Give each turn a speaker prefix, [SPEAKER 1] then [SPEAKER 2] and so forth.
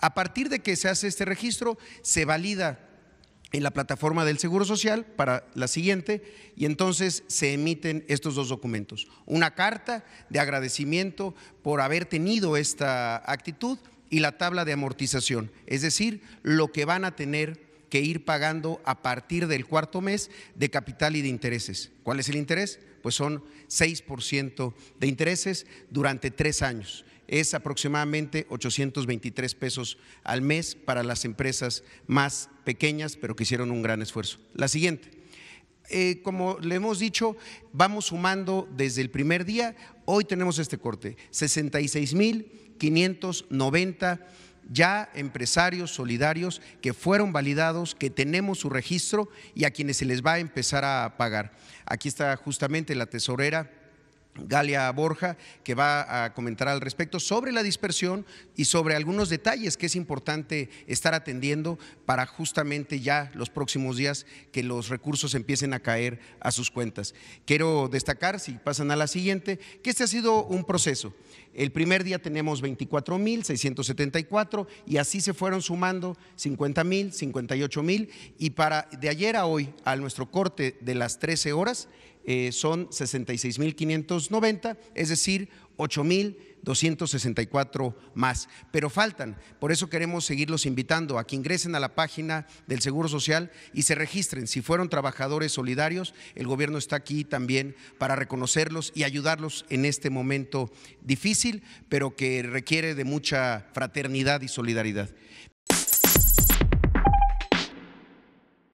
[SPEAKER 1] A partir de que se hace este registro, se valida en la plataforma del Seguro Social para la siguiente y entonces se emiten estos dos documentos. Una carta de agradecimiento por haber tenido esta actitud y la tabla de amortización, es decir, lo que van a tener que ir pagando a partir del cuarto mes de capital y de intereses. ¿Cuál es el interés? Pues son 6% de intereses durante tres años es aproximadamente 823 pesos al mes para las empresas más pequeñas, pero que hicieron un gran esfuerzo. La siguiente. Eh, como le hemos dicho, vamos sumando desde el primer día. Hoy tenemos este corte, 66 mil 590 ya empresarios solidarios que fueron validados, que tenemos su registro y a quienes se les va a empezar a pagar. Aquí está justamente la tesorera Galia Borja, que va a comentar al respecto sobre la dispersión y sobre algunos detalles que es importante estar atendiendo para justamente ya los próximos días que los recursos empiecen a caer a sus cuentas. Quiero destacar, si pasan a la siguiente, que este ha sido un proceso. El primer día tenemos 24.674 y así se fueron sumando 50.000, mil y para de ayer a hoy, a nuestro corte de las 13 horas, eh, son 66.590, es decir, 8.264 más. Pero faltan, por eso queremos seguirlos invitando a que ingresen a la página del Seguro Social y se registren. Si fueron trabajadores solidarios, el gobierno está aquí también para reconocerlos y ayudarlos en este momento difícil, pero que requiere de mucha fraternidad y solidaridad.